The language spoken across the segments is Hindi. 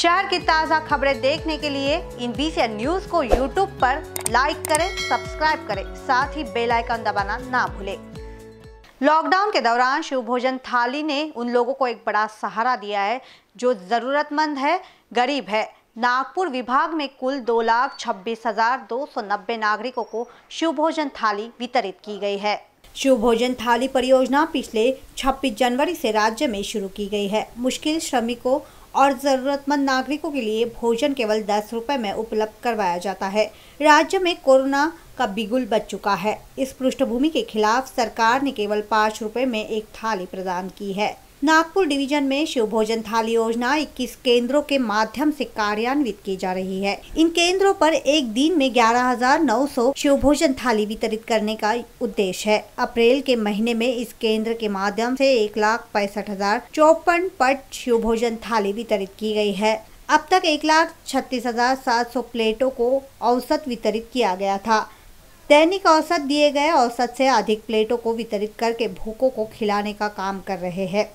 शहर की ताज़ा खबरें देखने के लिए इन बीसी न्यूज को यूट्यूब पर लाइक करें सब्सक्राइब करें साथ ही बेल आइकन दबाना ना भूलें लॉकडाउन के दौरान शिव भोजन थाली ने उन लोगों को एक बड़ा सहारा दिया है जो ज़रूरतमंद है गरीब है नागपुर विभाग में कुल दो लाख छब्बीस हजार दो सौ नब्बे नागरिकों को शिव भोजन थाली वितरित की गई है शिव भोजन थाली परियोजना पिछले 26 जनवरी से राज्य में शुरू की गई है मुश्किल श्रमिकों और ज़रूरतमंद नागरिकों के लिए भोजन केवल दस रुपए में उपलब्ध करवाया जाता है राज्य में कोरोना का बिगुल बच चुका है इस पृष्ठभूमि के खिलाफ सरकार ने केवल पाँच रुपये में एक थाली प्रदान की है नागपुर डिवीजन में शिव भोजन थाली योजना 21 केंद्रों के माध्यम से कार्यान्वित की जा रही है इन केंद्रों पर एक दिन में 11,900 शिव भोजन थाली वितरित करने का उद्देश्य है अप्रैल के महीने में इस केंद्र के माध्यम से एक लाख पैंसठ हजार चौपन पट शिव भोजन थाली वितरित की गई है अब तक एक लाख छत्तीस हजार सात सौ प्लेटों को औसत वितरित किया गया था दैनिक औसत दिए गए औसत से अधिक प्लेटों को वितरित करके भूखों को खिलाने का काम कर रहे हैं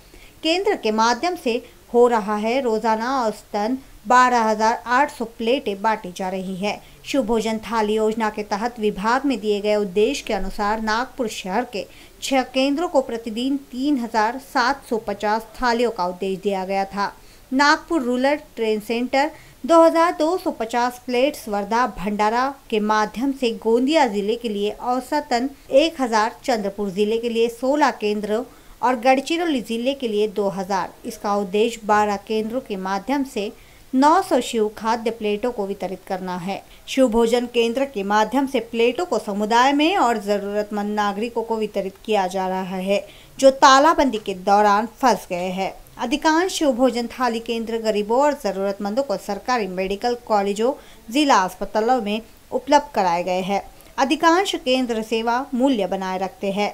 केंद्र के माध्यम से हो रहा है रोजाना औसतन 12,800 प्लेटें बांटी जा रही है शुभ भोजन थाली योजना के तहत विभाग में दिए गए उद्देश्य के अनुसार नागपुर शहर के छह केंद्रों को प्रतिदिन 3,750 थालियों का उद्देश्य दिया गया था Nagpur rural train centre 2,250 plates Wardha Bhandara के माध्यम से गोंदिया जिले के लिए औसतन 1,000 चंद्रपुर जिले के लिए 16 केंद्रों और गढ़चिरौली जिले के लिए 2000 इसका उद्देश्य 12 केंद्रों के माध्यम से 900 शिव खाद्य प्लेटों को वितरित करना है शिव भोजन केंद्र के माध्यम से प्लेटों को समुदाय में और ज़रूरतमंद नागरिकों को वितरित किया जा रहा है जो तालाबंदी के दौरान फंस गए हैं अधिकांश शिव भोजन थाली केंद्र गरीबों और ज़रूरतमंदों को सरकारी मेडिकल कॉलेजों जिला अस्पतालों में उपलब्ध कराए गए हैं अधिकांश केंद्र सेवा मूल्य बनाए रखते हैं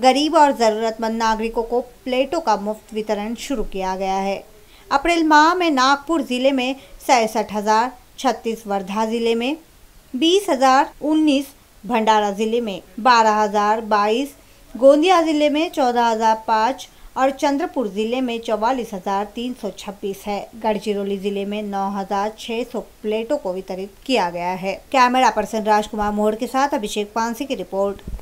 गरीब और ज़रूरतमंद नागरिकों को प्लेटों का मुफ्त वितरण शुरू किया गया है अप्रैल माह में नागपुर ज़िले में सैंसठ हज़ार छत्तीस वर्धा ज़िले में बीस हज़ार उन्नीस भंडारा ज़िले में बारह हज़ार बाईस गोंदिया ज़िले में चौदह हज़ार पाँच और चंद्रपुर ज़िले में चौवालीस हज़ार तीन सौ छब्बीस है गढ़चिरौली ज़िले में नौ हज़ार छः सौ प्लेटों को वितरित किया गया है कैमरा पर्सन राजकुमार मोहर के साथ अभिषेक पांसी की रिपोर्ट